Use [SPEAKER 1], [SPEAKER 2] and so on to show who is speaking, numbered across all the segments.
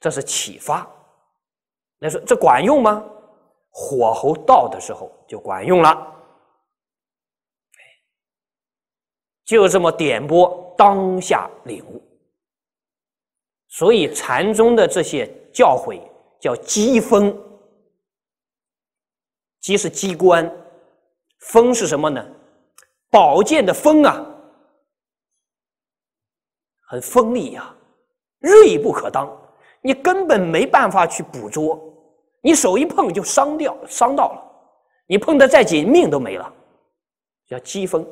[SPEAKER 1] 这是启发。那说这管用吗？火候到的时候就管用了，就这么点拨当下领悟。所以禅宗的这些教诲叫机锋，机是机关，锋是什么呢？宝剑的锋啊，很锋利呀，锐不可当。你根本没办法去捕捉，你手一碰就伤掉，伤到了。你碰得再紧，命都没了。叫积风，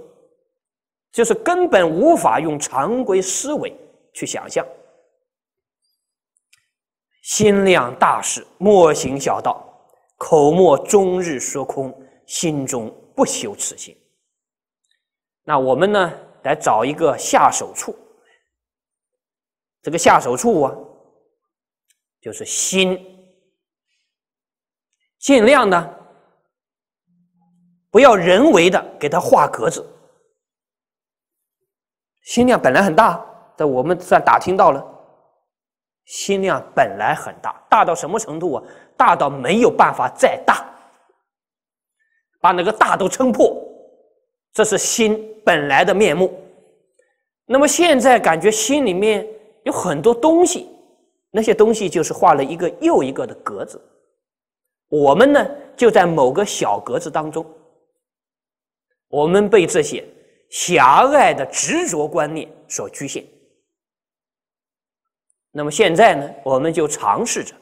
[SPEAKER 1] 就是根本无法用常规思维去想象。心量大事，莫行小道；口莫终日说空，心中不修此心。那我们呢，得找一个下手处。这个下手处啊。就是心，尽量呢，不要人为的给它画格子。心量本来很大，在我们算打听到了，心量本来很大，大到什么程度啊？大到没有办法再大，把那个大都撑破，这是心本来的面目。那么现在感觉心里面有很多东西。那些东西就是画了一个又一个的格子，我们呢就在某个小格子当中，我们被这些狭隘的执着观念所局限。那么现在呢，我们就尝试着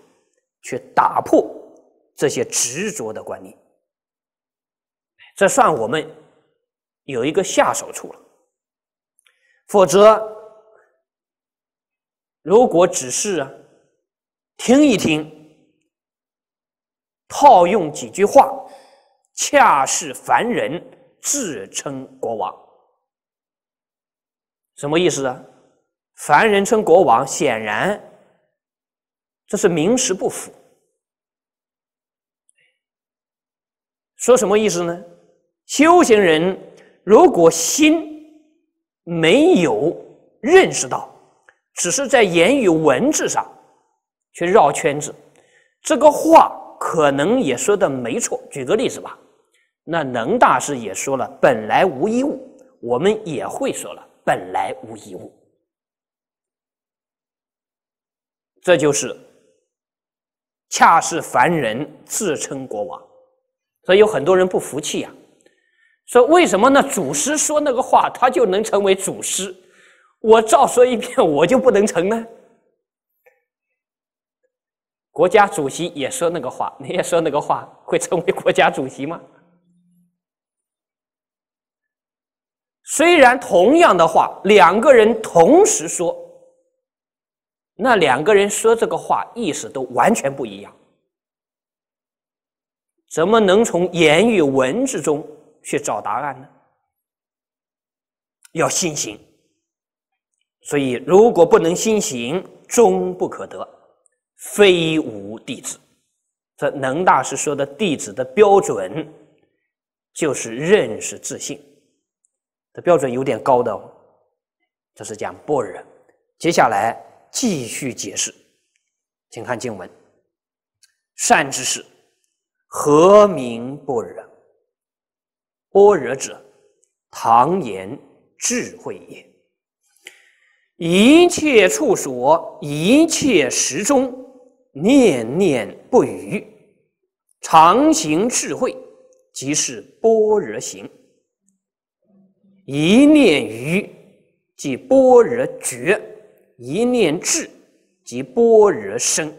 [SPEAKER 1] 去打破这些执着的观念，这算我们有一个下手处了。否则，如果只是……听一听，套用几句话，恰是凡人自称国王，什么意思啊？凡人称国王，显然这是名实不符。说什么意思呢？修行人如果心没有认识到，只是在言语文字上。去绕圈子，这个话可能也说的没错。举个例子吧，那能大师也说了“本来无一物”，我们也会说了“本来无一物”，这就是恰是凡人自称国王。所以有很多人不服气呀，说为什么那祖师说那个话他就能成为祖师，我照说一遍我就不能成呢？国家主席也说那个话，你也说那个话，会成为国家主席吗？虽然同样的话，两个人同时说，那两个人说这个话意思都完全不一样，怎么能从言语文字中去找答案呢？要心行，所以如果不能心行，终不可得。非无弟子，这能大师说的弟子的标准，就是认识自信。这标准有点高的哦。这是讲般若，接下来继续解释，请看经文：善知识，何名般若？般若者，唐言智慧也。一切处所，一切时中。念念不渝，常行智慧，即是般若行。一念愚即般若绝，一念智即般若生。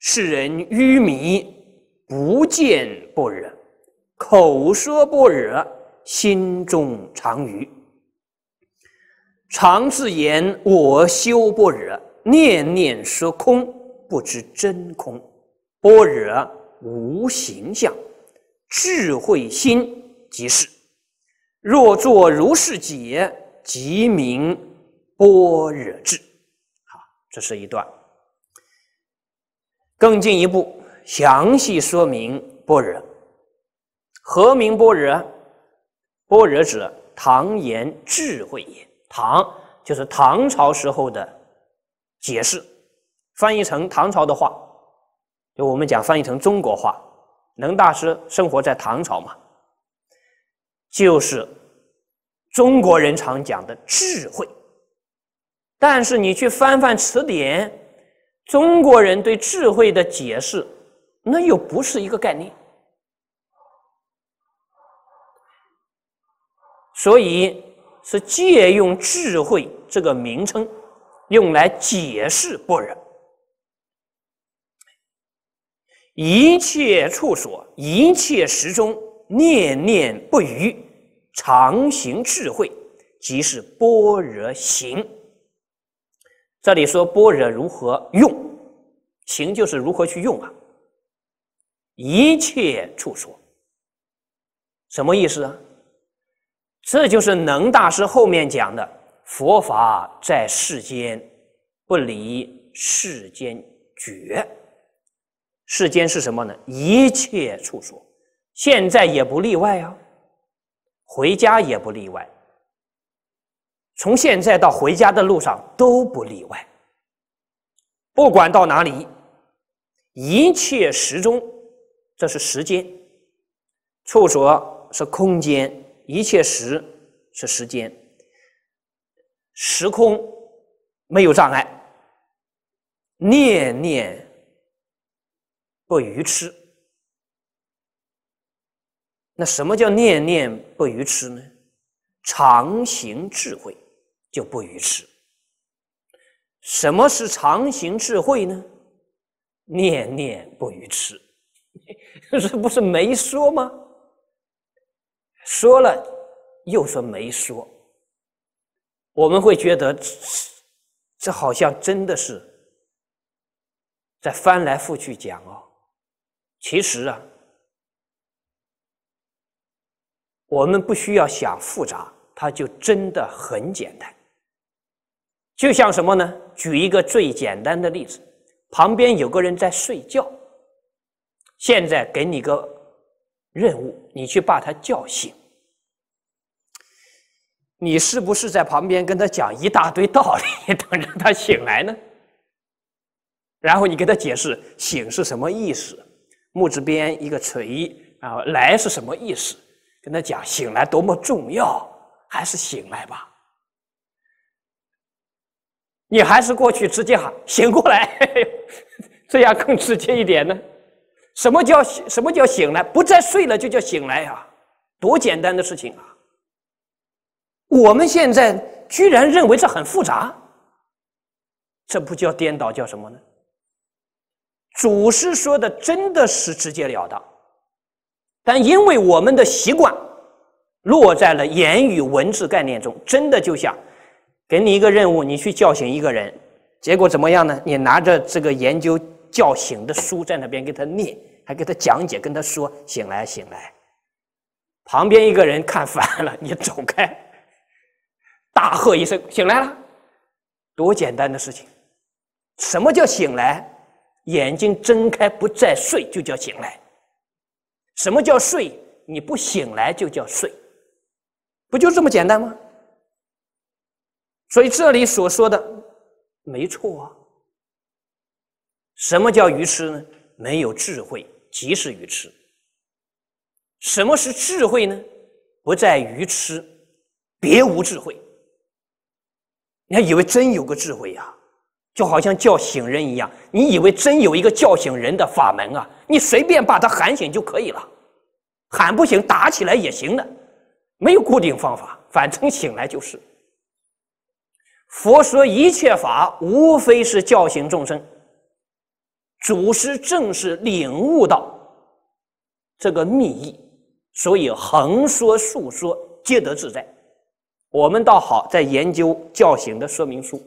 [SPEAKER 1] 世人愚迷，不见般若；口说般若，心中常愚。常自言我修般若，念念说空。不知真空，般若无形象，智慧心即是。若作如是解，即名般若智。好，这是一段。更进一步详细说明般若，何名般若？般若者，唐言智慧也。唐就是唐朝时候的解释。翻译成唐朝的话，就我们讲翻译成中国话，能大师生活在唐朝嘛？就是中国人常讲的智慧，但是你去翻翻词典，中国人对智慧的解释，那又不是一个概念，所以是借用智慧这个名称，用来解释“不仁”。一切处所，一切时中，念念不渝，常行智慧，即是般若行。这里说般若如何用，行就是如何去用啊。一切处所，什么意思？啊？这就是能大师后面讲的，佛法在世间，不离世间觉。世间是什么呢？一切处所，现在也不例外啊，回家也不例外，从现在到回家的路上都不例外。不管到哪里，一切时钟，这是时间；处所是空间，一切时是时间，时空没有障碍，念念。不愚痴，那什么叫念念不愚痴呢？常行智慧就不愚痴。什么是常行智慧呢？念念不愚痴，这不是没说吗？说了又说没说，我们会觉得这好像真的是在翻来覆去讲哦。其实啊，我们不需要想复杂，它就真的很简单。就像什么呢？举一个最简单的例子，旁边有个人在睡觉，现在给你个任务，你去把他叫醒。你是不是在旁边跟他讲一大堆道理，等着他醒来呢？然后你给他解释“醒”是什么意思？木制边一个锤，然后来是什么意思？跟他讲醒来多么重要，还是醒来吧。你还是过去直接喊醒过来，这样更直接一点呢？什么叫什么叫醒来？不再睡了就叫醒来啊，多简单的事情啊！我们现在居然认为这很复杂，这不叫颠倒，叫什么呢？祖师说的真的是直截了当，但因为我们的习惯落在了言语文字概念中，真的就像给你一个任务，你去叫醒一个人，结果怎么样呢？你拿着这个研究叫醒的书在那边给他念，还给他讲解，跟他说醒来，醒来。旁边一个人看烦了，你走开，大喝一声，醒来了，多简单的事情。什么叫醒来？眼睛睁开不再睡就叫醒来。什么叫睡？你不醒来就叫睡，不就这么简单吗？所以这里所说的没错啊。什么叫愚痴呢？没有智慧即是愚痴。什么是智慧呢？不在愚痴，别无智慧。你还以为真有个智慧呀？就好像叫醒人一样，你以为真有一个叫醒人的法门啊？你随便把他喊醒就可以了，喊不醒打起来也行的，没有固定方法，反正醒来就是。佛说一切法无非是叫醒众生，祖师正是领悟到这个秘意，所以横说竖说皆得自在。我们倒好，在研究叫醒的说明书。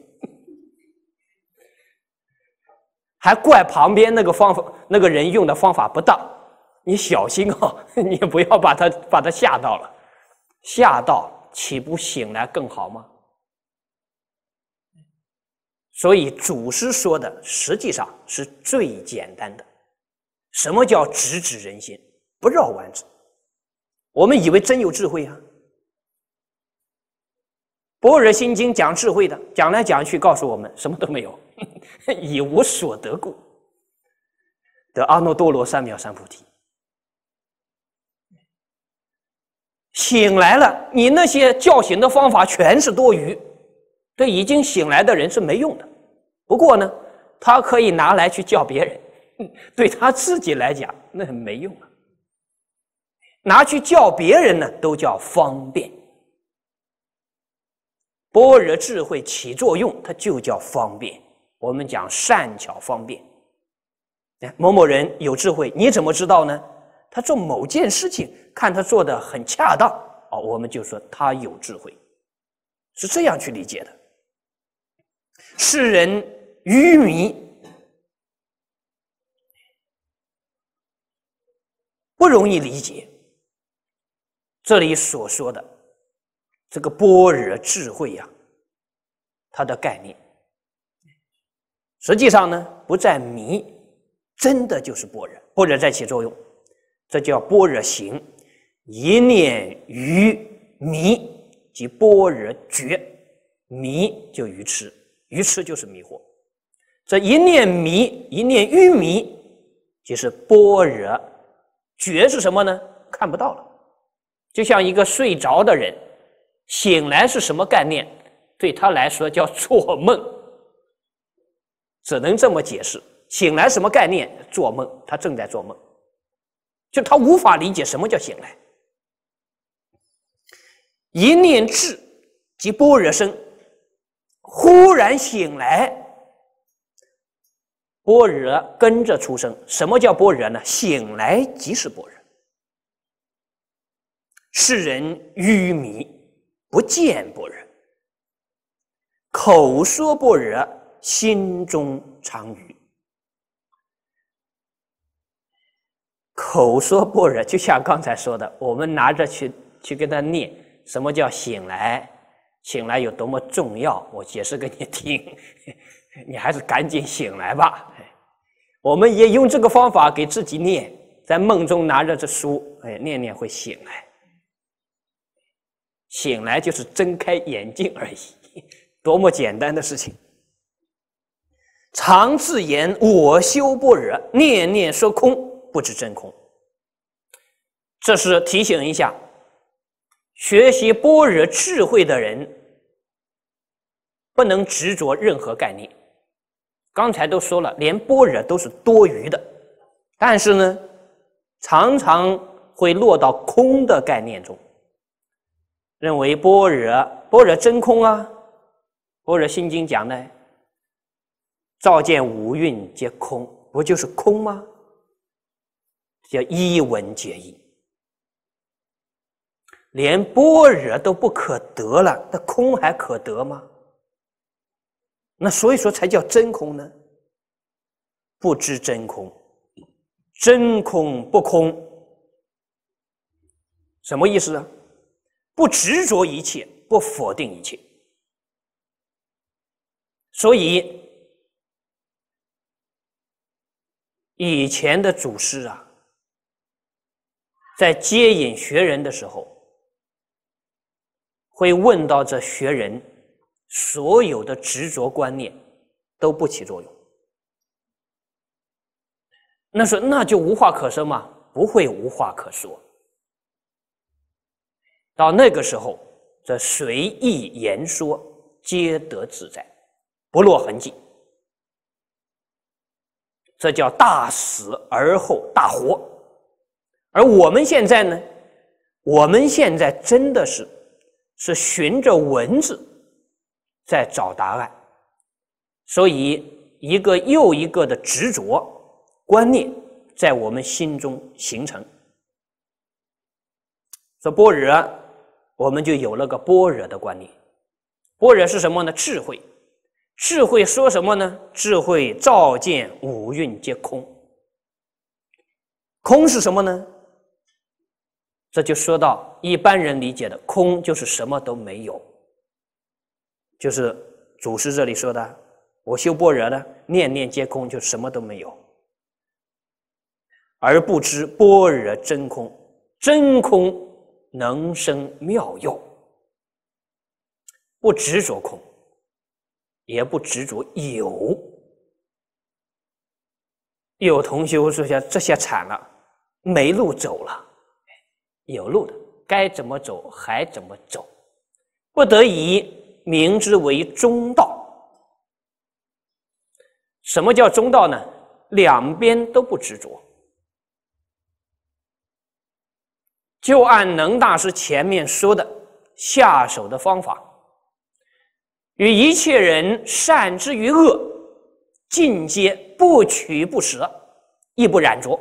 [SPEAKER 1] 还怪旁边那个方法那个人用的方法不当，你小心啊！你不要把他把他吓到了，吓到岂不醒来更好吗？所以祖师说的实际上是最简单的，什么叫直指人心，不绕弯子？我们以为真有智慧啊。般若心经讲智慧的，讲来讲去告诉我们什么都没有，已 无所得故，得阿耨多罗三藐三菩提。醒来了，你那些叫醒的方法全是多余，对已经醒来的人是没用的。不过呢，他可以拿来去叫别人，对他自己来讲那没用啊。拿去叫别人呢，都叫方便。般若智慧起作用，它就叫方便。我们讲善巧方便。哎，某某人有智慧，你怎么知道呢？他做某件事情，看他做的很恰当啊，我们就说他有智慧，是这样去理解的。世人愚迷，不容易理解。这里所说的。这个般若智慧呀，它的概念，实际上呢，不在迷，真的就是般若，般若在起作用，这叫般若行。一念愚迷即般若觉，迷就愚痴，愚痴就是迷惑。这一念迷，一念愚迷，即是般若觉是什么呢？看不到了，就像一个睡着的人。醒来是什么概念？对他来说叫做梦，只能这么解释。醒来什么概念？做梦，他正在做梦，就他无法理解什么叫醒来。一念智即般若生，忽然醒来，般若跟着出生。什么叫般若呢？醒来即是般若。世人愚迷。不见不惹，口说不惹，心中常语。口说不惹，就像刚才说的，我们拿着去去给他念，什么叫醒来？醒来有多么重要？我解释给你听，你还是赶紧醒来吧。我们也用这个方法给自己念，在梦中拿着这书，哎，念念会醒来。醒来就是睁开眼睛而已，多么简单的事情！常自言我修般若，念念说空，不知真空。这是提醒一下，学习般若智慧的人，不能执着任何概念。刚才都说了，连般若都是多余的，但是呢，常常会落到空的概念中。认为般若般若真空啊，《般若心经》讲呢，照见五蕴皆空，不就是空吗？叫一文皆一，连般若都不可得了，那空还可得吗？那所以说才叫真空呢？不知真空，真空不空，什么意思呢？不执着一切，不否定一切，所以以前的祖师啊，在接引学人的时候，会问到这学人所有的执着观念都不起作用，那说那就无话可说嘛，不会无话可说。到那个时候，则随意言说，皆得自在，不落痕迹。这叫大死而后大活。而我们现在呢？我们现在真的是是循着文字在找答案，所以一个又一个的执着观念在我们心中形成。说般若。我们就有了个般若的观念，般若是什么呢？智慧，智慧说什么呢？智慧照见五蕴皆空，空是什么呢？这就说到一般人理解的空就是什么都没有，就是祖师这里说的，我修般若呢，念念皆空，就什么都没有，而不知般若真空，真空。能生妙用，不执着空，也不执着有。有同学说：“像这些惨了，没路走了。”有路的该怎么走还怎么走，不得已明知为中道。什么叫中道呢？两边都不执着。就按能大师前面说的下手的方法，与一切人善之于恶，尽皆不取不舍，亦不染着。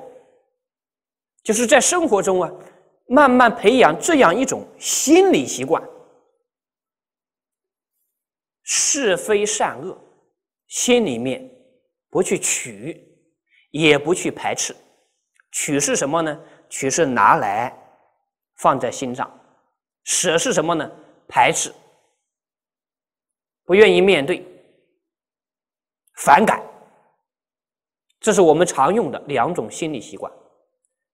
[SPEAKER 1] 就是在生活中啊，慢慢培养这样一种心理习惯：是非善恶，心里面不去取，也不去排斥。取是什么呢？取是拿来。放在心上，舍是什么呢？排斥，不愿意面对，反感，这是我们常用的两种心理习惯。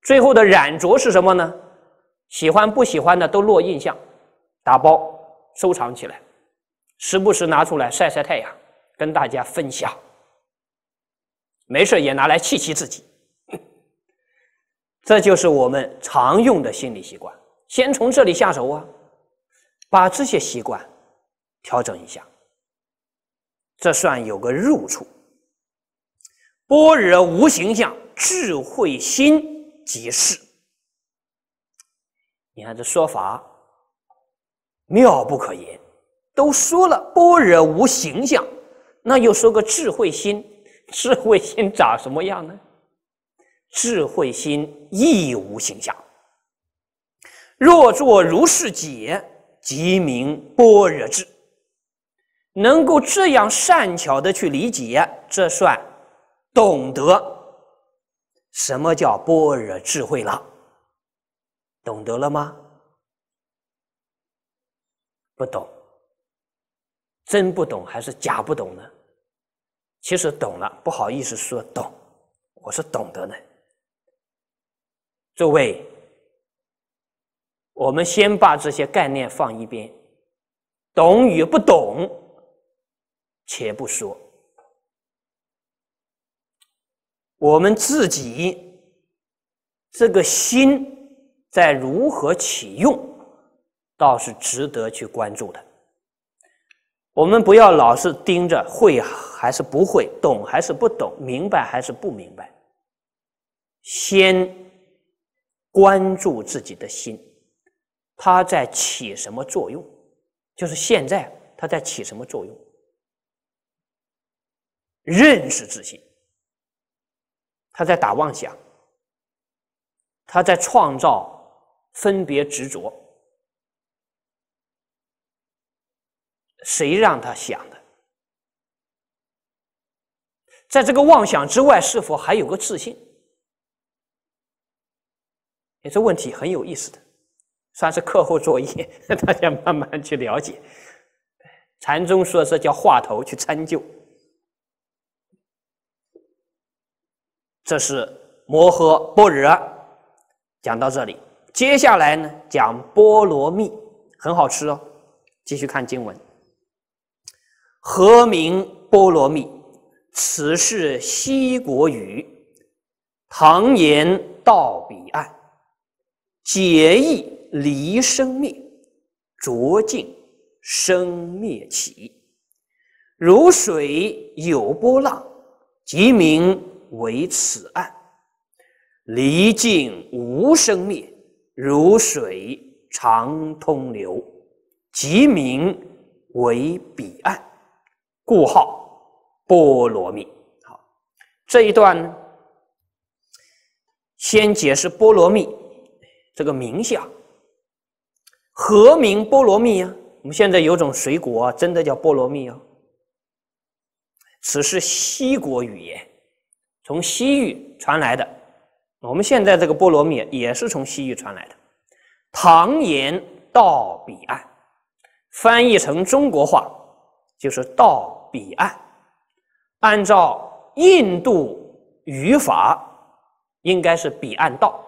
[SPEAKER 1] 最后的染着是什么呢？喜欢不喜欢的都落印象，打包收藏起来，时不时拿出来晒晒太阳，跟大家分享。没事也拿来气气自己。这就是我们常用的心理习惯，先从这里下手啊，把这些习惯调整一下，这算有个入处。般若无形象，智慧心即是。你看这说法妙不可言，都说了般若无形象，那又说个智慧心，智慧心长什么样呢？智慧心亦无形象，若作如是解，即名般若智。能够这样善巧的去理解，这算懂得什么叫般若智慧了？懂得了吗？不懂，真不懂还是假不懂呢？其实懂了，不好意思说懂，我是懂得呢。诸位，我们先把这些概念放一边，懂与不懂，且不说，我们自己这个心在如何启用，倒是值得去关注的。我们不要老是盯着会还是不会，懂还是不懂，明白还是不明白，先。关注自己的心，它在起什么作用？就是现在，它在起什么作用？认识自信，他在打妄想，他在创造分别执着，谁让他想的？在这个妄想之外，是否还有个自信？这问题很有意思的，算是课后作业，大家慢慢去了解。禅宗说这叫话头，去参究。这是摩诃般若，讲到这里，接下来呢，讲菠萝蜜，很好吃哦。继续看经文，何名菠萝蜜？此是西国语，唐言到彼岸。解义离生灭，浊尽生灭起，如水有波浪，即名为此岸；离境无生灭，如水常通流，即名为彼岸。故号波罗蜜。好，这一段先解释波罗蜜。这个名下。何名波罗蜜呀？我们现在有种水果，真的叫波罗蜜啊。此是西国语言，从西域传来的。我们现在这个波罗蜜也是从西域传来的。唐言到彼岸，翻译成中国话就是到彼岸。按照印度语法，应该是彼岸道。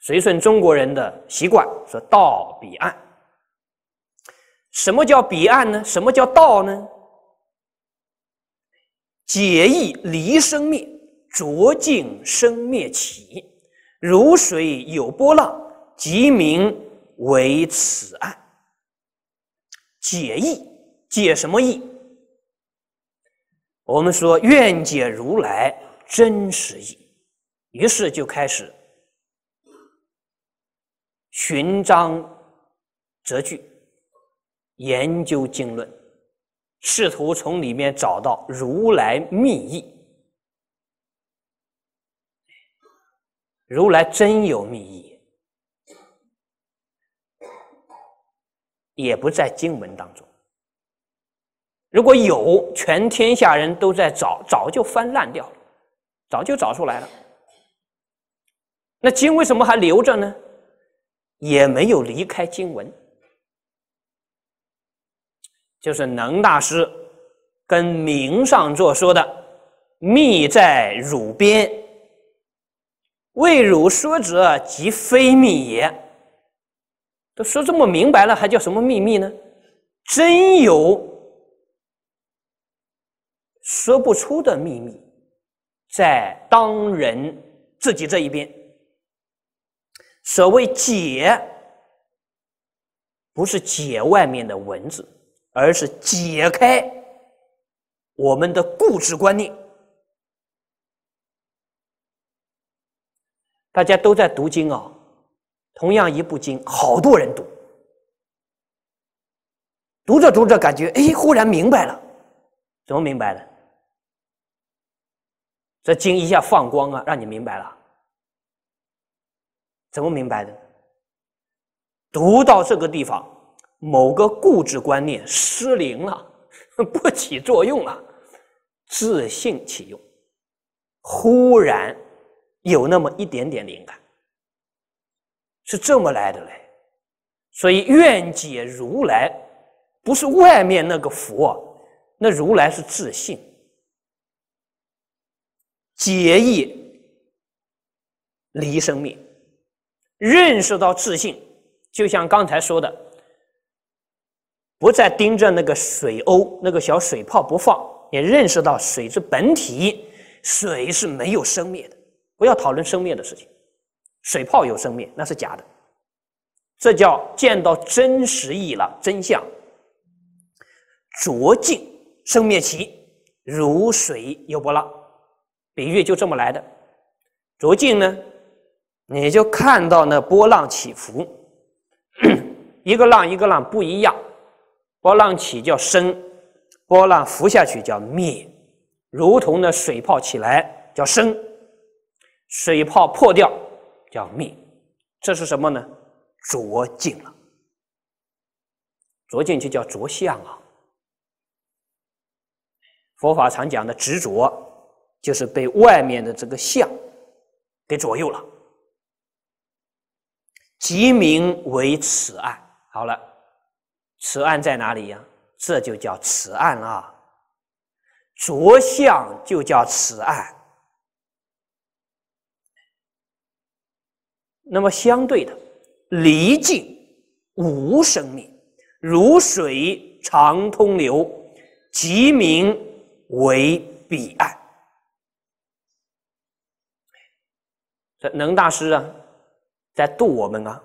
[SPEAKER 1] 随顺中国人的习惯，说“到彼岸”。什么叫彼岸呢？什么叫道呢？解义离生灭，浊净生灭起。如水有波浪，即名为此岸。解义解什么义？我们说愿解如来真实义。于是就开始。寻章择句，研究经论，试图从里面找到如来密意。如来真有密意，也不在经文当中。如果有，全天下人都在找，早就翻烂掉了，早就找出来了。那经为什么还留着呢？也没有离开经文，就是能大师跟明上座说的：“秘在汝边，为汝说者即非秘也。”都说这么明白了，还叫什么秘密呢？真有说不出的秘密，在当人自己这一边。所谓解，不是解外面的文字，而是解开我们的固执观念。大家都在读经啊，同样一部经，好多人读，读着读着，感觉哎，忽然明白了，怎么明白了？这经一下放光啊，让你明白了。怎么明白的读到这个地方，某个固执观念失灵了，不起作用了，自信启用，忽然有那么一点点灵感，是这么来的嘞。所以愿解如来，不是外面那个佛，那如来是自信，解意离生灭。认识到自信，就像刚才说的，不再盯着那个水鸥、那个小水泡不放，也认识到水之本体，水是没有生灭的，不要讨论生灭的事情。水泡有生灭，那是假的，这叫见到真实意了，真相。浊尽生灭起，如水有波浪，比喻就这么来的。浊尽呢？你就看到那波浪起伏，一个浪一个浪不一样。波浪起叫生，波浪浮下去叫灭。如同那水泡起来叫生，水泡破掉叫灭。这是什么呢？着境了。着境就叫着相啊。佛法常讲的执着，就是被外面的这个相给左右了。即名为此岸，好了，此岸在哪里呀？这就叫此岸啊，着相就叫此岸。那么相对的离境无生命，如水长通流，即名为彼岸。这能大师啊。在渡我们啊！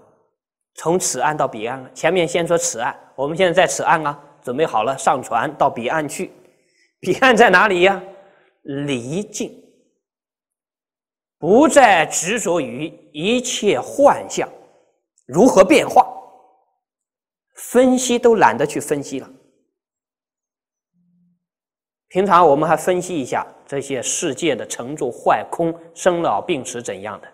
[SPEAKER 1] 从此岸到彼岸了。前面先说此岸，我们现在在此岸啊，准备好了上船到彼岸去。彼岸在哪里呀？离境，不再执着于一切幻象如何变化，分析都懒得去分析了。平常我们还分析一下这些世界的成住坏空、生老病死怎样的。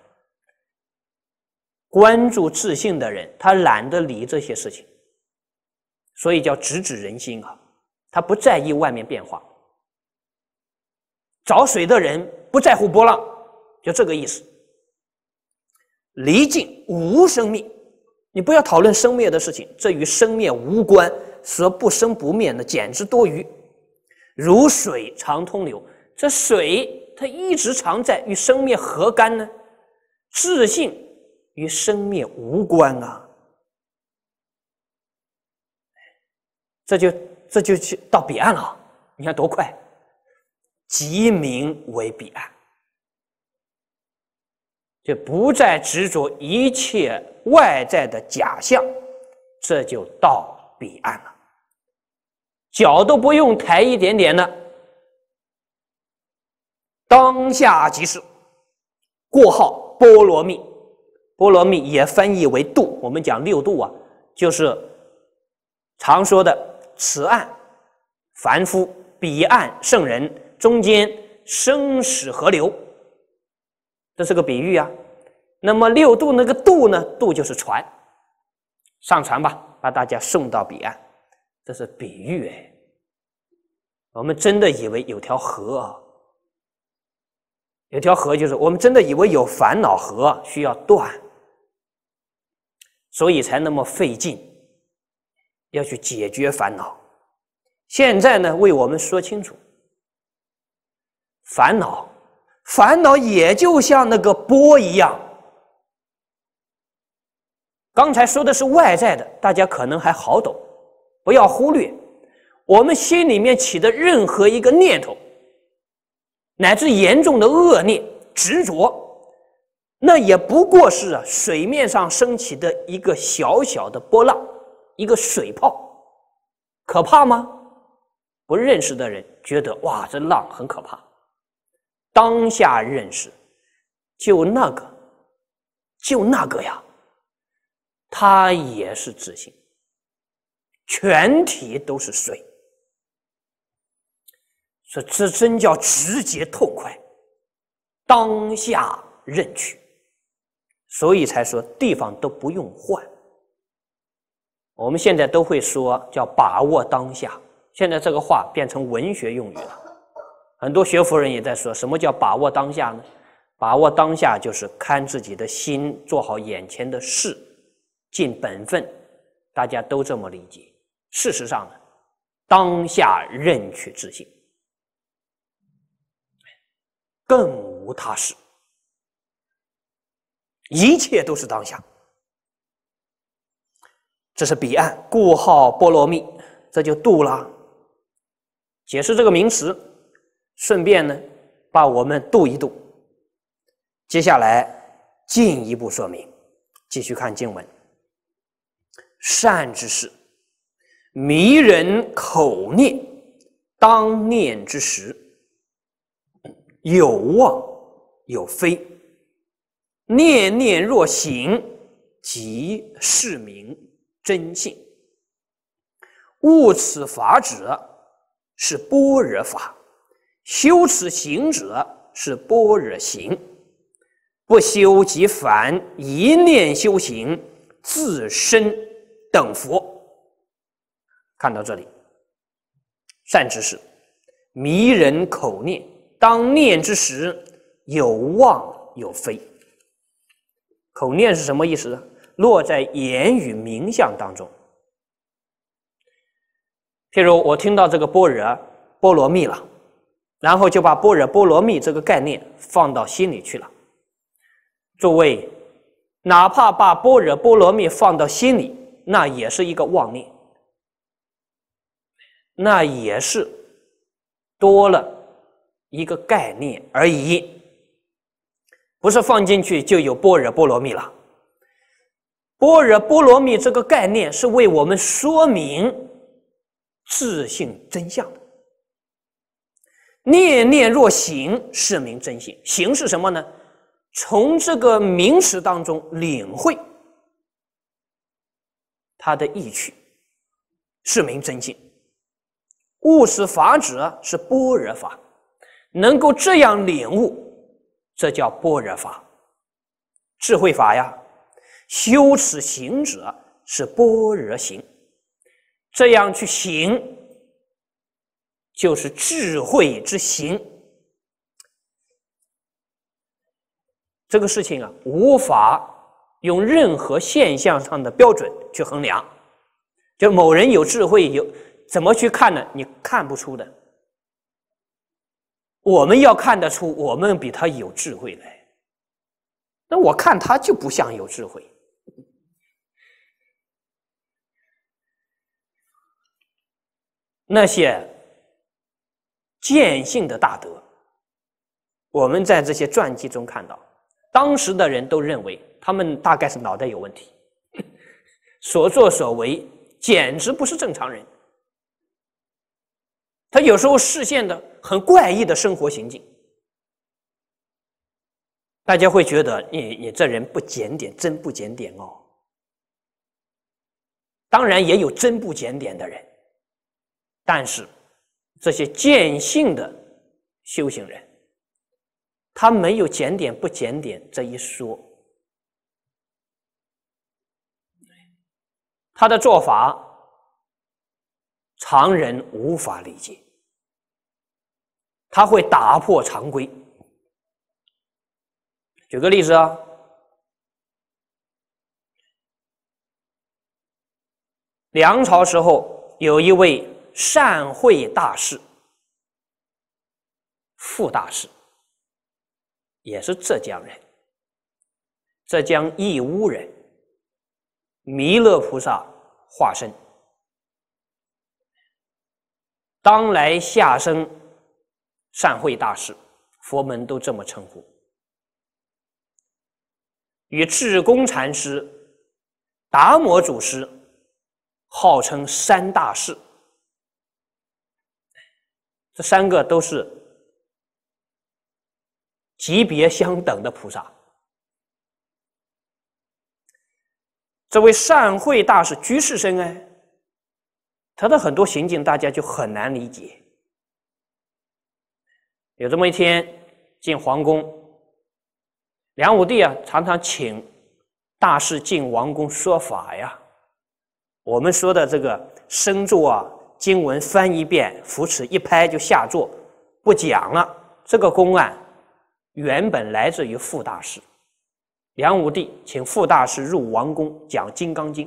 [SPEAKER 1] 关注自信的人，他懒得理这些事情，所以叫直指人心啊。他不在意外面变化。找水的人不在乎波浪，就这个意思。离境无生灭，你不要讨论生灭的事情，这与生灭无关。说不生不灭的简直多余。如水常通流，这水它一直常在，与生灭何干呢？自信。与生灭无关啊！这就这就去到彼岸了，你看多快！即名为彼岸，就不再执着一切外在的假象，这就到彼岸了。脚都不用抬一点点的，当下即是，过号波罗蜜。波罗蜜也翻译为渡，我们讲六渡啊，就是常说的此岸、凡夫、彼岸、圣人，中间生死河流，这是个比喻啊。那么六度那个度呢？度就是船上船吧，把大家送到彼岸，这是比喻哎。我们真的以为有条河啊，有条河就是我们真的以为有烦恼河需要断。所以才那么费劲，要去解决烦恼。现在呢，为我们说清楚，烦恼，烦恼也就像那个波一样。刚才说的是外在的，大家可能还好懂，不要忽略。我们心里面起的任何一个念头，乃至严重的恶念、执着。那也不过是啊，水面上升起的一个小小的波浪，一个水泡，可怕吗？不认识的人觉得哇，这浪很可怕。当下认识，就那个，就那个呀，他也是自信，全体都是水，这这真叫直接痛快，当下认取。所以才说地方都不用换。我们现在都会说叫把握当下，现在这个话变成文学用语了。很多学佛人也在说什么叫把握当下呢？把握当下就是看自己的心，做好眼前的事，尽本分。大家都这么理解。事实上呢，当下任取自性，更无他事。一切都是当下，这是彼岸，故号波罗蜜，这就度了。解释这个名词，顺便呢把我们度一度。接下来进一步说明，继续看经文。善之事，迷人口念，当念之时，有望有非。念念若行，即是名真性。悟此法者是般若法，修此行者是般若行。不修即凡，一念修行，自身等佛。看到这里，善知识，迷人口念，当念之时，有妄有非。口念是什么意思？落在言语名相当中，譬如我听到这个般若波罗蜜了，然后就把般若波罗蜜这个概念放到心里去了。诸位，哪怕把般若波罗蜜放到心里，那也是一个妄念，那也是多了一个概念而已。不是放进去就有般若波罗蜜了。般若波罗蜜这个概念是为我们说明自性真相的。念念若行，是名真性。行是什么呢？从这个名词当中领会它的意趣，是名真性。悟是法者，是般若法。能够这样领悟。这叫般若法，智慧法呀！修此行者是般若行，这样去行就是智慧之行。这个事情啊，无法用任何现象上的标准去衡量。就某人有智慧，有怎么去看呢？你看不出的。我们要看得出，我们比他有智慧来。那我看他就不像有智慧。那些见性的大德，我们在这些传记中看到，当时的人都认为他们大概是脑袋有问题，所作所为简直不是正常人。他有时候视线的很怪异的生活行径，大家会觉得你你这人不检点，真不检点哦。当然也有真不检点的人，但是这些见性的修行人，他没有检点不检点这一说，他的做法。常人无法理解，他会打破常规。举个例子啊，梁朝时候有一位善会大师，傅大师，也是浙江人，浙江义乌人，弥勒菩萨化身。当来下生善慧大师，佛门都这么称呼。与智公禅师、达摩祖师，号称三大士，这三个都是级别相等的菩萨。这位善慧大师居士身哎。他的很多行径，大家就很难理解。有这么一天，进皇宫，梁武帝啊，常常请大师进王宫说法呀。我们说的这个身坐啊，经文翻一遍，扶持一拍就下座，不讲了。这个公案原本来自于傅大师。梁武帝请傅大师入王宫讲《金刚经》。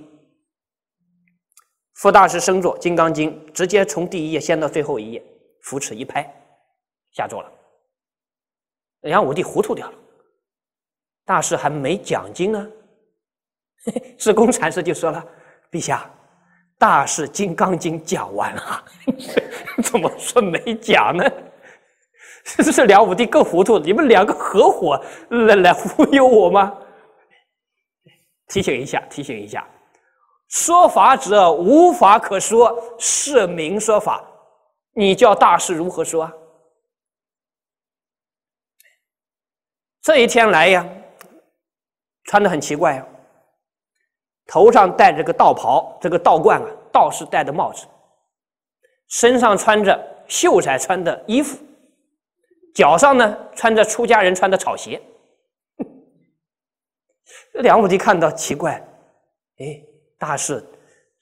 [SPEAKER 1] 傅大师生座《金刚经》，直接从第一页掀到最后一页，扶持一拍，下座了。梁武帝糊涂掉了，大师还没讲经呢。智 公禅师就说了：“陛下，大师《金刚经》讲完了，怎么说没讲呢？”这梁武帝更糊涂，你们两个合伙来来忽悠我吗？提醒一下，提醒一下。说法者无法可说，是名说法。你叫大师如何说？这一天来呀，穿的很奇怪呀，头上戴着个道袍，这个道冠啊，道士戴的帽子，身上穿着秀才穿的衣服，脚上呢穿着出家人穿的草鞋。梁武帝看到奇怪，哎。大师，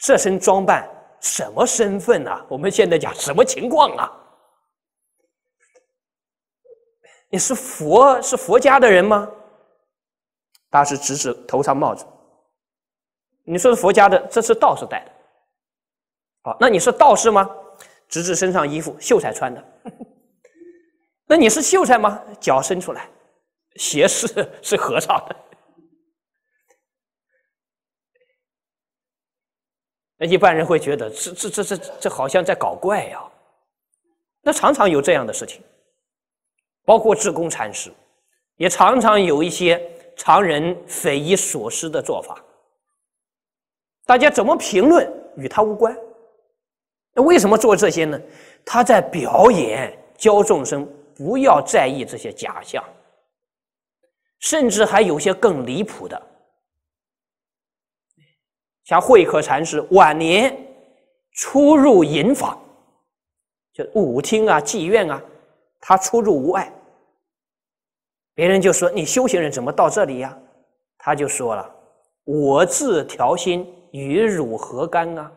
[SPEAKER 1] 这身装扮什么身份啊？我们现在讲什么情况啊？你是佛是佛家的人吗？大师指指头上帽子，你说是佛家的，这是道士戴的。好，那你是道士吗？指指身上衣服，秀才穿的。那你是秀才吗？脚伸出来，鞋是是和尚的。那一般人会觉得，这这这这这好像在搞怪呀！那常常有这样的事情，包括智工禅师，也常常有一些常人匪夷所思的做法。大家怎么评论与他无关？那为什么做这些呢？他在表演，教众生不要在意这些假象，甚至还有些更离谱的。像慧可禅师晚年出入隐房，就舞厅啊、妓院啊，他出入无碍。别人就说：“你修行人怎么到这里呀？”他就说了：“我自调心，与汝何干啊？”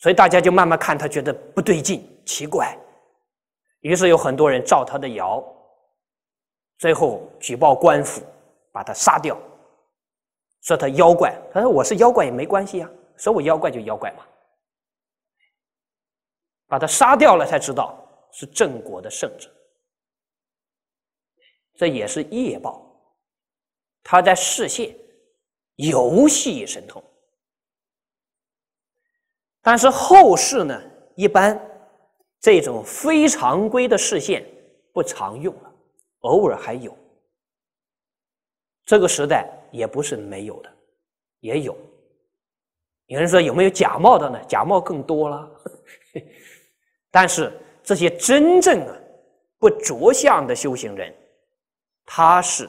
[SPEAKER 1] 所以大家就慢慢看他觉得不对劲、奇怪，于是有很多人造他的谣，最后举报官府，把他杀掉。说他妖怪，他说我是妖怪也没关系啊，说我妖怪就妖怪嘛，把他杀掉了才知道是郑国的圣者，这也是业报。他在视线游戏神通，但是后世呢，一般这种非常规的视线不常用了，偶尔还有这个时代。也不是没有的，也有。有人说有没有假冒的呢？假冒更多了。但是这些真正的不着相的修行人，他是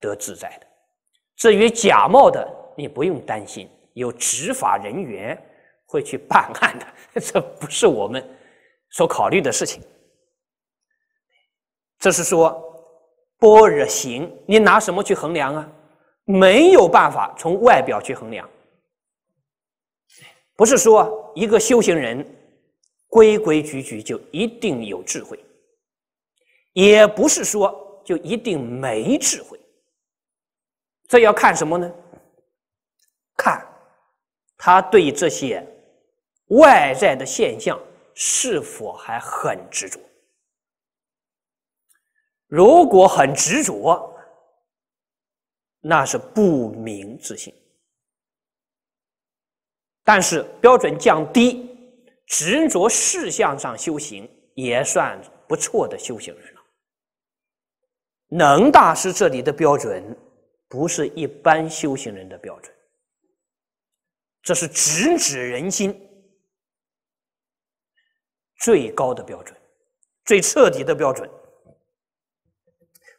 [SPEAKER 1] 得自在的。至于假冒的，你不用担心，有执法人员会去办案的。这不是我们所考虑的事情。这是说般若行，你拿什么去衡量啊？没有办法从外表去衡量，不是说一个修行人规规矩矩就一定有智慧，也不是说就一定没智慧，这要看什么呢？看他对这些外在的现象是否还很执着，如果很执着。那是不明之性。但是标准降低，执着事相上修行也算不错的修行人了。能大师这里的标准不是一般修行人的标准，这是直指人心最高的标准，最彻底的标准。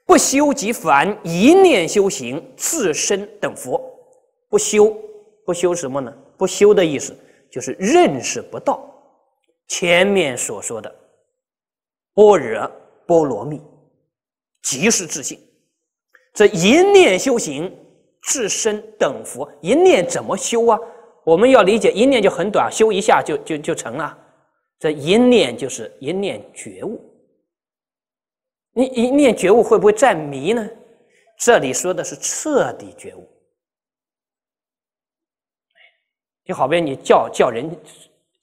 [SPEAKER 1] 不修即凡，一念修行，自身等佛。不修，不修什么呢？不修的意思就是认识不到前面所说的般若波罗蜜，即是自信。这一念修行，自身等佛。一念怎么修啊？我们要理解，一念就很短，修一下就就就成了。这一念就是一念觉悟。你一念觉悟会不会再迷呢？这里说的是彻底觉悟。你好比你叫叫人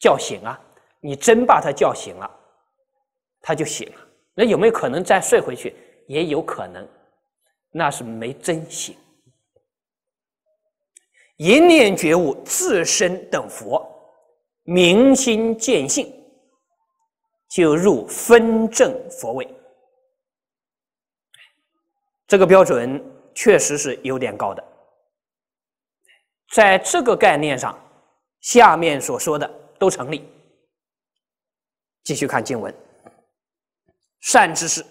[SPEAKER 1] 叫醒啊，你真把他叫醒了，他就醒了。那有没有可能再睡回去？也有可能，那是没真醒。一念觉悟，自身等佛，明心见性，就入分正佛位。这个标准确实是有点高的，在这个概念上，下面所说的都成立。继续看经文：善知识，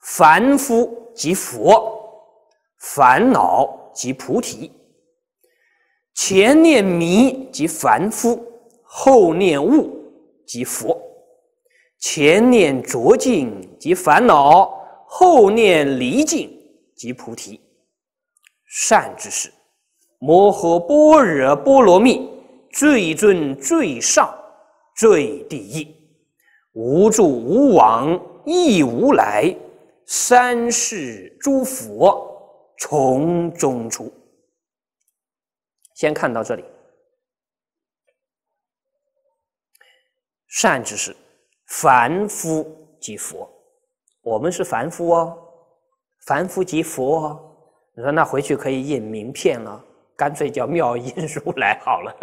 [SPEAKER 1] 凡夫即佛，烦恼即菩提，前念迷即凡夫，后念悟即佛，前念浊尽即烦恼。后念离境即菩提，善知识，摩诃般若波罗蜜最尊最上最第一，无住无往亦无来，三世诸佛从中出。先看到这里，善知识，凡夫即佛。我们是凡夫哦，凡夫即佛哦。你说那回去可以印名片了，干脆叫妙音如来好了。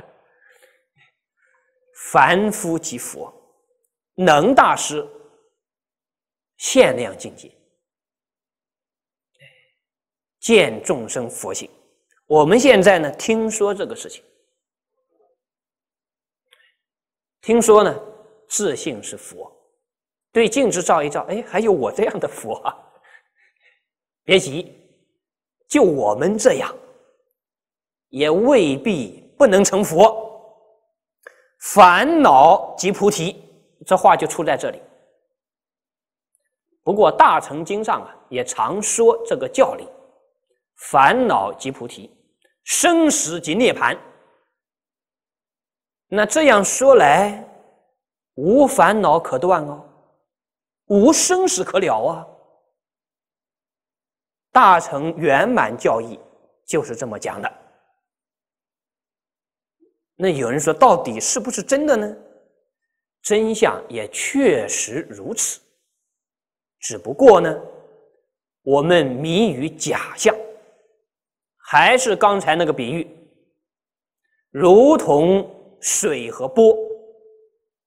[SPEAKER 1] 凡夫即佛，能大师限量境界，见众生佛性。我们现在呢，听说这个事情，听说呢，自信是佛。对镜子照一照，哎，还有我这样的佛啊！别急，就我们这样，也未必不能成佛。烦恼即菩提，这话就出在这里。不过《大乘经》上啊，也常说这个教理：烦恼即菩提，生死即涅盘。那这样说来，无烦恼可断哦。无生死可了啊！大乘圆满教义就是这么讲的。那有人说，到底是不是真的呢？真相也确实如此。只不过呢，我们迷于假象，还是刚才那个比喻，如同水和波、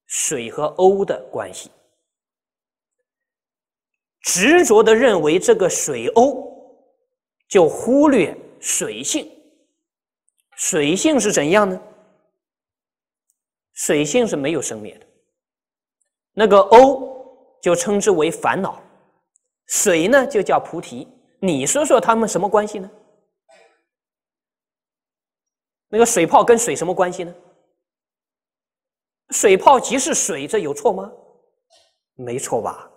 [SPEAKER 1] 水和鸥的关系。执着的认为这个水鸥，就忽略水性。水性是怎样呢？水性是没有生灭的。那个鸥就称之为烦恼，水呢就叫菩提。你说说他们什么关系呢？那个水泡跟水什么关系呢？水泡即是水，这有错吗？没错吧？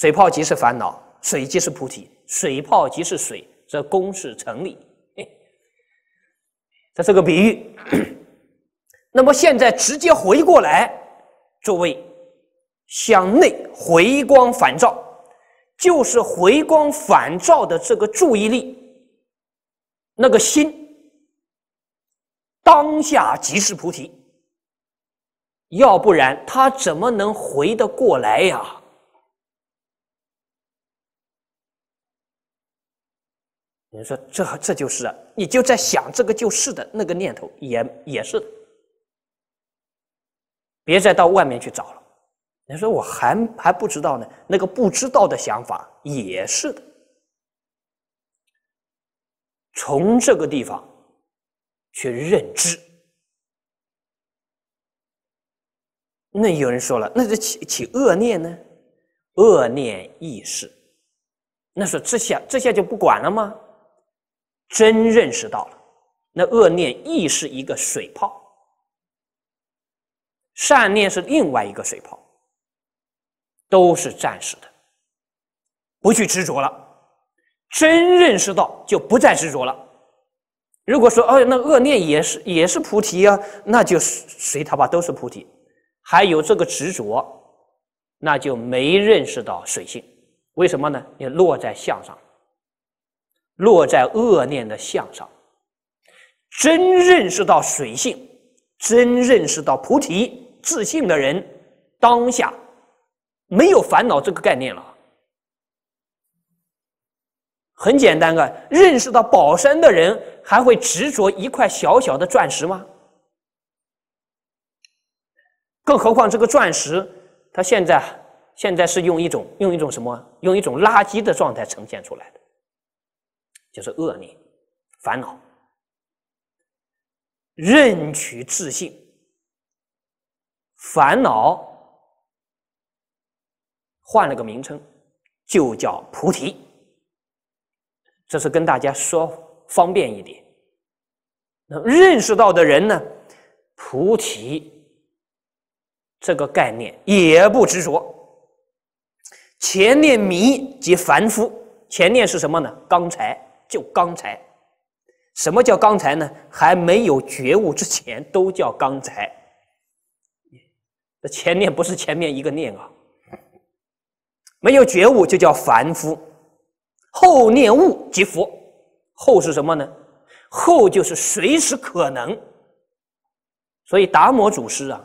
[SPEAKER 1] 水泡即是烦恼，水即是菩提。水泡即是水，则公式成立。这是个比喻。那么现在直接回过来，诸位向内回光返照，就是回光返照的这个注意力，那个心当下即是菩提。要不然他怎么能回得过来呀？你说这这就是，啊，你就在想这个就是的那个念头，也也是。别再到外面去找了。你说我还还不知道呢，那个不知道的想法也是的。从这个地方去认知。那有人说了，那这起起恶念呢？恶念意识，那说这下这下就不管了吗？真认识到了，那恶念亦是一个水泡，善念是另外一个水泡，都是暂时的，不去执着了。真认识到就不再执着了。如果说哦那恶念也是也是菩提呀，那就随他吧，都是菩提。还有这个执着，那就没认识到水性。为什么呢？你落在相上。落在恶念的相上，真认识到水性，真认识到菩提自信的人，当下没有烦恼这个概念了。很简单啊，认识到宝山的人，还会执着一块小小的钻石吗？更何况这个钻石，它现在现在是用一种用一种什么用一种垃圾的状态呈现出来的。就是恶念、烦恼，任取自性，烦恼换了个名称，就叫菩提。这是跟大家说方便一点。那认识到的人呢，菩提这个概念也不执着。前念迷即凡夫，前念是什么呢？刚才。就刚才，什么叫刚才呢？还没有觉悟之前，都叫刚才。这前念不是前面一个念啊，没有觉悟就叫凡夫。后念悟即佛，后是什么呢？后就是随时可能。所以达摩祖师啊，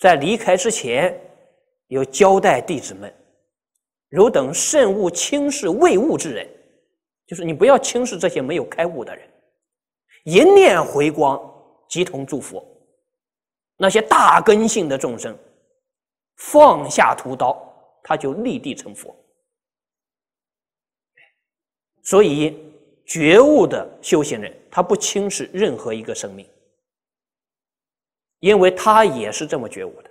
[SPEAKER 1] 在离开之前，有交代弟子们：“汝等圣勿轻视未悟之人。”就是你不要轻视这些没有开悟的人，一念回光即同诸佛。那些大根性的众生，放下屠刀，他就立地成佛。所以觉悟的修行人，他不轻视任何一个生命，因为他也是这么觉悟的。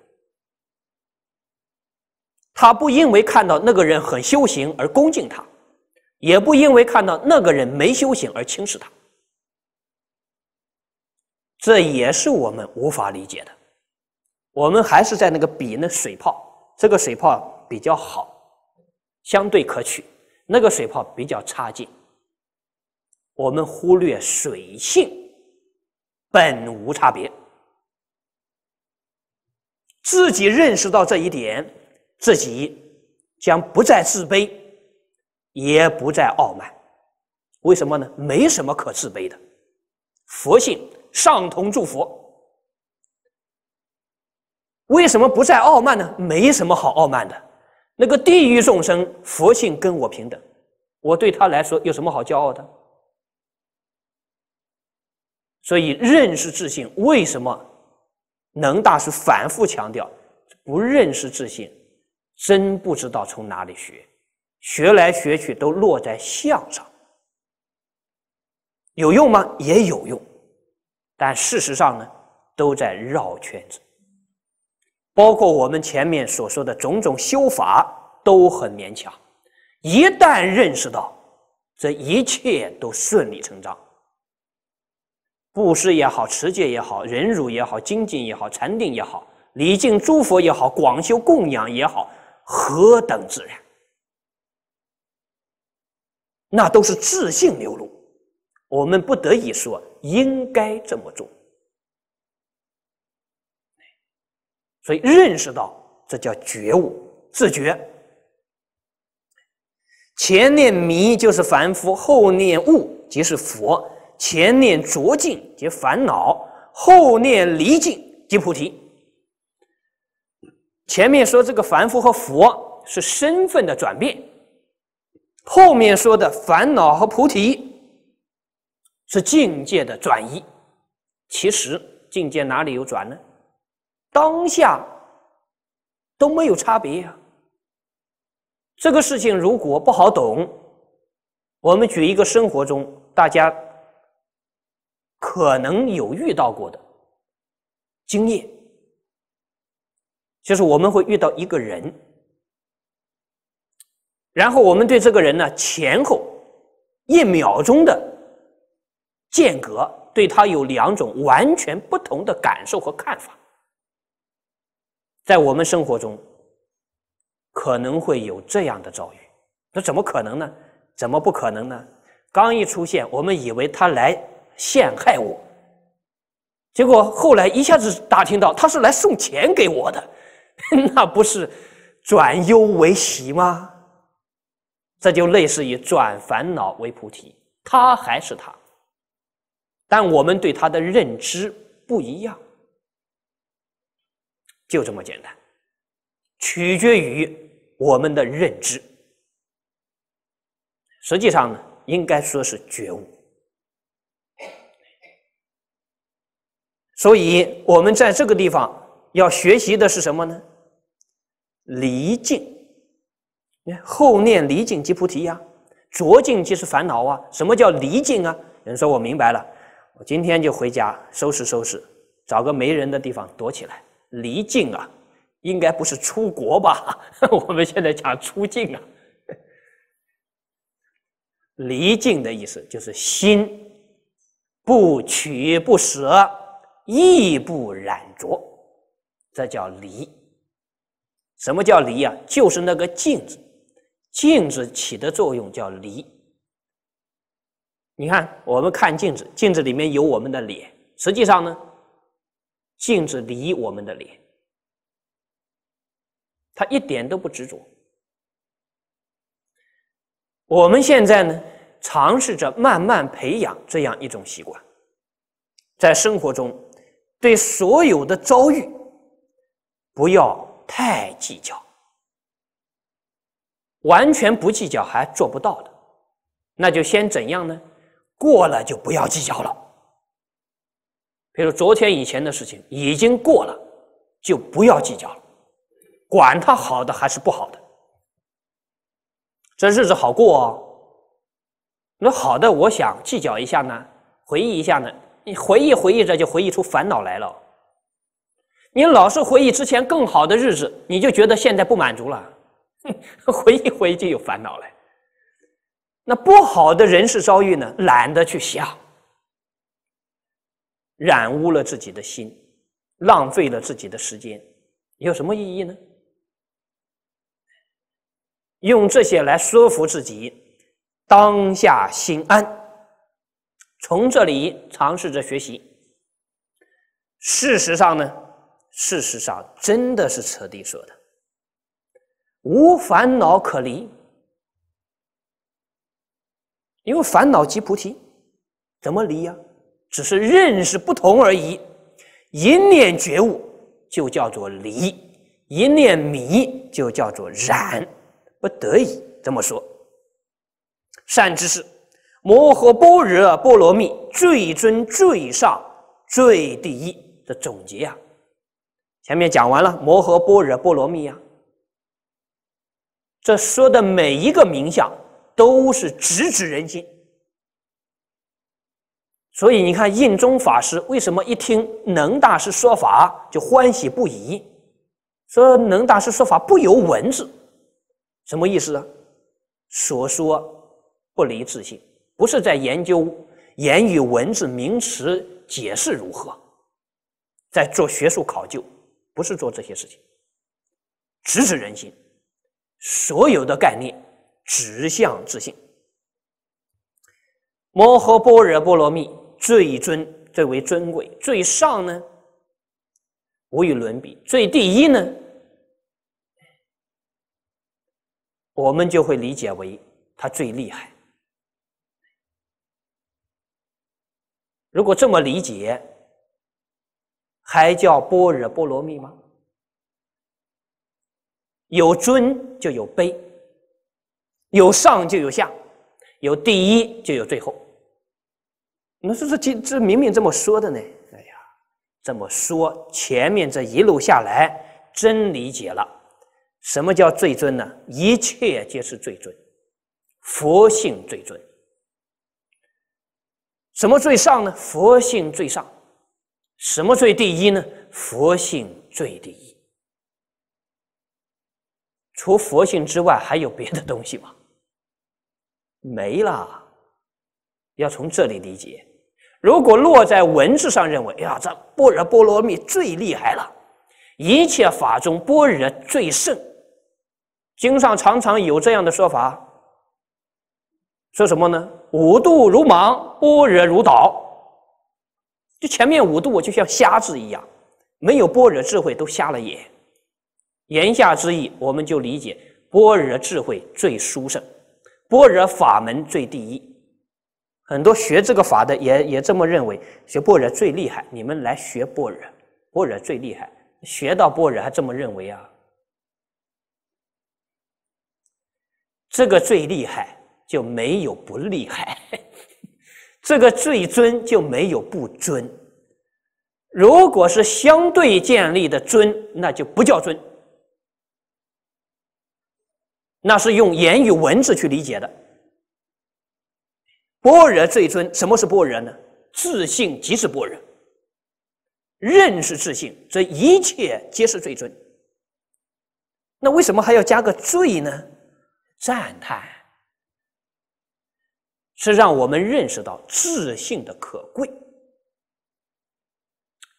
[SPEAKER 1] 他不因为看到那个人很修行而恭敬他。也不因为看到那个人没修行而轻视他，这也是我们无法理解的。我们还是在那个比那水泡，这个水泡比较好，相对可取；那个水泡比较差劲。我们忽略水性本无差别，自己认识到这一点，自己将不再自卑。也不再傲慢，为什么呢？没什么可自卑的，佛性上同诸佛。为什么不再傲慢呢？没什么好傲慢的，那个地狱众生佛性跟我平等，我对他来说有什么好骄傲的？所以认识自信，为什么能大师反复强调？不认识自信，真不知道从哪里学。学来学去都落在相上，有用吗？也有用，但事实上呢，都在绕圈子。包括我们前面所说的种种修法都很勉强。一旦认识到这一切都顺理成章，布施也好，持戒也好，忍辱也好，精进也好，禅定也好，礼敬诸佛也好，广修供养也好，何等自然？那都是自信流露，我们不得已说应该这么做。所以认识到这叫觉悟、自觉。前念迷就是凡夫，后念悟即是佛。前念浊尽即烦恼，后念离境即菩提。前面说这个凡夫和佛是身份的转变。后面说的烦恼和菩提是境界的转移，其实境界哪里有转呢？当下都没有差别呀。这个事情如果不好懂，我们举一个生活中大家可能有遇到过的经验，就是我们会遇到一个人。然后我们对这个人呢，前后一秒钟的间隔，对他有两种完全不同的感受和看法。在我们生活中，可能会有这样的遭遇。那怎么可能呢？怎么不可能呢？刚一出现，我们以为他来陷害我，结果后来一下子打听到他是来送钱给我的，那不是转忧为喜吗？这就类似于转烦恼为菩提，他还是他，但我们对他的认知不一样，就这么简单，取决于我们的认知。实际上呢，应该说是觉悟。所以我们在这个地方要学习的是什么呢？离境。后念离境即菩提呀，浊境即是烦恼啊。什么叫离境啊？有人说我明白了，我今天就回家收拾收拾，找个没人的地方躲起来。离境啊，应该不是出国吧？我们现在讲出境啊。离境的意思就是心不取不舍，亦不染浊，这叫离。什么叫离啊？就是那个镜子。镜子起的作用叫离。你看，我们看镜子，镜子里面有我们的脸，实际上呢，镜子离我们的脸，它一点都不执着。我们现在呢，尝试着慢慢培养这样一种习惯，在生活中对所有的遭遇不要太计较。完全不计较还做不到的，那就先怎样呢？过了就不要计较了。比如昨天以前的事情已经过了，就不要计较了，管他好的还是不好的，这日子好过哦。那好的，我想计较一下呢，回忆一下呢。你回忆回忆着就回忆出烦恼来了。你老是回忆之前更好的日子，你就觉得现在不满足了。回忆回忆就有烦恼了，那不好的人事遭遇呢？懒得去想，染污了自己的心，浪费了自己的时间，有什么意义呢？用这些来说服自己，当下心安，从这里尝试着学习。事实上呢？事实上真的是彻底说的。无烦恼可离，因为烦恼即菩提，怎么离呀？只是认识不同而已。一念觉悟就叫做离，一念迷就叫做染，不得已这么说。善知识，摩诃般若波罗蜜最尊最上最第一的总结呀！前面讲完了，摩诃般若波罗蜜呀。这说的每一个名相，都是直指人心。所以你看，印中法师为什么一听能大师说法就欢喜不已？说能大师说法不由文字，什么意思？所说不离自性，不是在研究言语文字、名词解释如何，在做学术考究，不是做这些事情，直指人心。所有的概念，直向自信，摩诃般若波罗蜜最尊，最为尊贵，最上呢，无与伦比，最第一呢，我们就会理解为它最厉害。如果这么理解，还叫般若波罗蜜吗？有尊就有卑，有上就有下，有第一就有最后。你说这这明明这么说的呢？哎呀，这么说前面这一路下来，真理解了什么叫最尊呢？一切皆是最尊，佛性最尊。什么最上呢？佛性最上。什么最第一呢？佛性最第一。除佛性之外，还有别的东西吗？没了。要从这里理解。如果落在文字上，认为“哎呀，这般若波罗蜜最厉害了，一切法中般若最胜。”经上常常有这样的说法，说什么呢？五度如盲，般若如导。就前面五度，就像瞎子一样，没有般若智慧，都瞎了眼。言下之意，我们就理解般若智慧最殊胜，般若法门最第一。很多学这个法的也也这么认为，学般若最厉害。你们来学般若，般若最厉害。学到般若还这么认为啊？这个最厉害就没有不厉害，这个最尊就没有不尊。如果是相对建立的尊，那就不叫尊。那是用言语文字去理解的。般若最尊，什么是般若呢？自信即是般若，认识自信，这一切皆是最尊。那为什么还要加个最呢？赞叹是让我们认识到自信的可贵，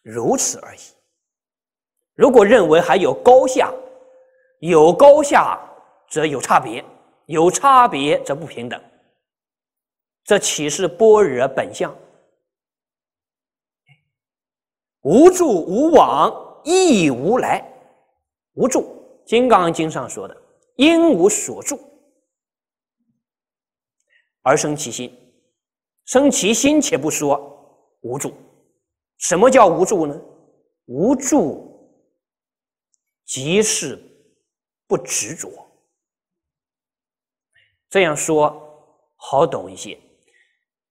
[SPEAKER 1] 如此而已。如果认为还有高下，有高下。则有差别，有差别则不平等，这岂是般若本相？无助无往亦无来，无助，《金刚经》上说的，因无所住而生其心，生其心且不说无助，什么叫无助呢？无助即是不执着。这样说好懂一些，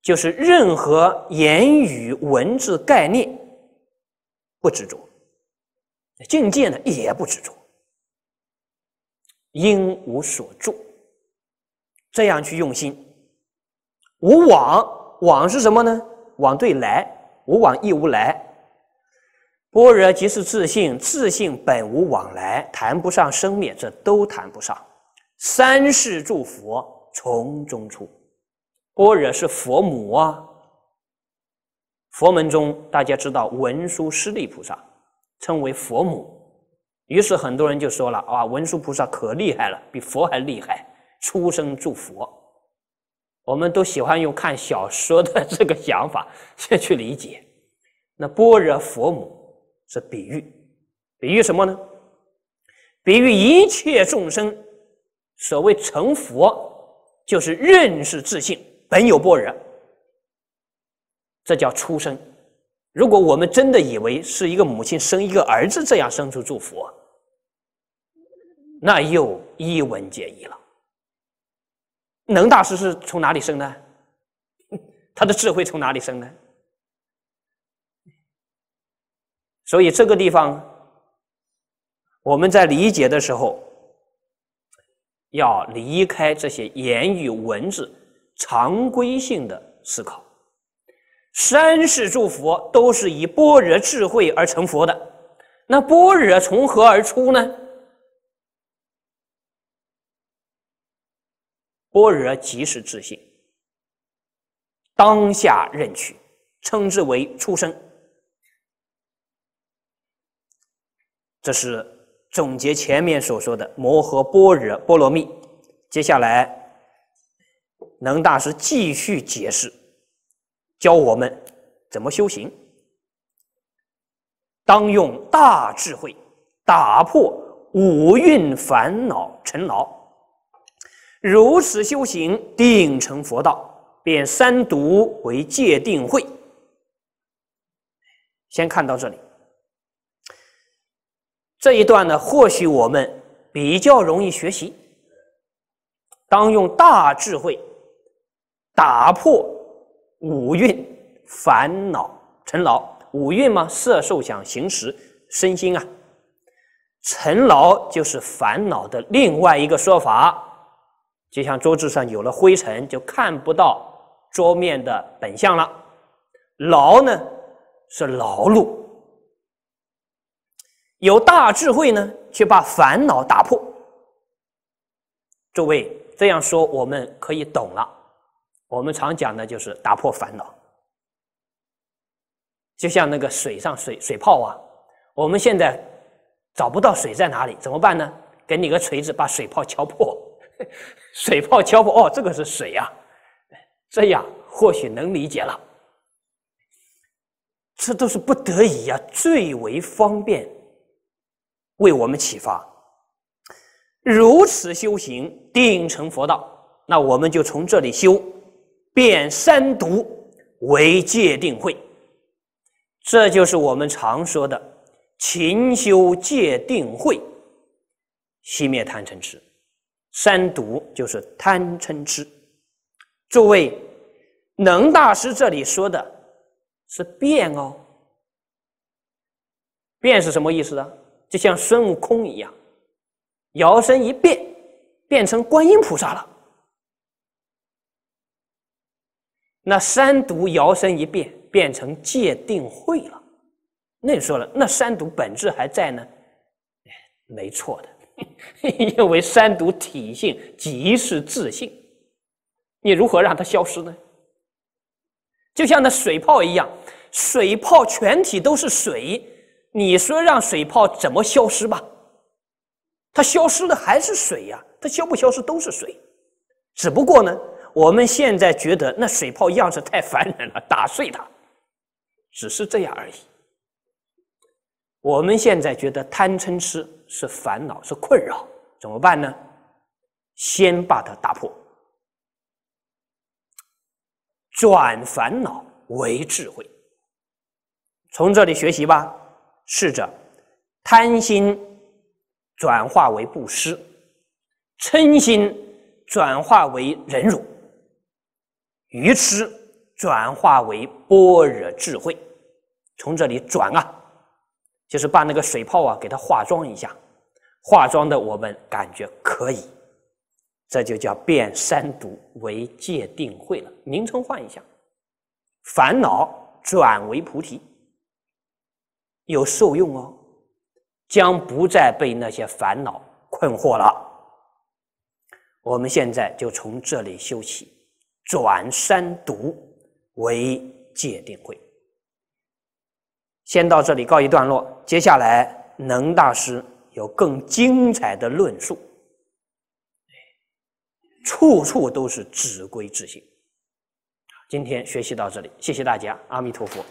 [SPEAKER 1] 就是任何言语、文字、概念不执着，境界呢也不执着，因无所住，这样去用心，无往，往是什么呢？往对来，无往亦无来。般若即是自信，自信本无往来，谈不上生灭，这都谈不上。三世诸佛从中出，般若是佛母啊。佛门中大家知道文殊师利菩萨称为佛母，于是很多人就说了啊，文殊菩萨可厉害了，比佛还厉害，出生诸佛。我们都喜欢用看小说的这个想法 先去理解，那般若佛母是比喻，比喻什么呢？比喻一切众生。所谓成佛，就是认识自性本有般若，这叫出生。如果我们真的以为是一个母亲生一个儿子这样生出祝福，那又一文解义了。能大师是从哪里生呢？他的智慧从哪里生呢？所以这个地方，我们在理解的时候。要离开这些言语文字、常规性的思考。三世诸佛都是以般若智慧而成佛的，那般若从何而出呢？般若即是自性，当下任取，称之为出生，这是。总结前面所说的摩诃般若波罗蜜，接下来能大师继续解释，教我们怎么修行。当用大智慧打破五蕴烦恼尘劳，如此修行定成佛道，变三毒为戒定慧。先看到这里。这一段呢，或许我们比较容易学习。当用大智慧打破五蕴烦恼尘劳。五蕴嘛，色、受、想、行、识，身心啊。尘劳就是烦恼的另外一个说法。就像桌子上有了灰尘，就看不到桌面的本相了。劳呢，是劳碌。有大智慧呢，去把烦恼打破。诸位这样说，我们可以懂了。我们常讲的就是打破烦恼，就像那个水上水水泡啊。我们现在找不到水在哪里，怎么办呢？给你个锤子，把水泡敲破。水泡敲破，哦，这个是水呀。这样或许能理解了。这都是不得已啊，最为方便。为我们启发，如此修行定成佛道。那我们就从这里修，变三毒为戒定慧，这就是我们常说的勤修戒定慧，熄灭贪嗔痴。三毒就是贪嗔痴。诸位，能大师这里说的是变哦，变是什么意思呢？就像孙悟空一样，摇身一变变成观音菩萨了。那三毒摇身一变变成戒定慧了，那你说了，那三毒本质还在呢，没错的，因为三毒体性即是自性，你如何让它消失呢？就像那水泡一样，水泡全体都是水。你说让水泡怎么消失吧？它消失的还是水呀，它消不消失都是水。只不过呢，我们现在觉得那水泡样式太烦人了，打碎它，只是这样而已。我们现在觉得贪嗔痴是烦恼是困扰，怎么办呢？先把它打破，转烦恼为智慧。从这里学习吧。试着贪心转化为布施，嗔心转化为忍辱，愚痴转化为般若智慧。从这里转啊，就是把那个水泡啊，给它化妆一下，化妆的我们感觉可以，这就叫变三毒为戒定慧了，名称换一下，烦恼转为菩提。有受用哦，将不再被那些烦恼困惑了。我们现在就从这里休息，转三读为界定会，先到这里告一段落。接下来能大师有更精彩的论述，处处都是指归自心。今天学习到这里，谢谢大家，阿弥陀佛。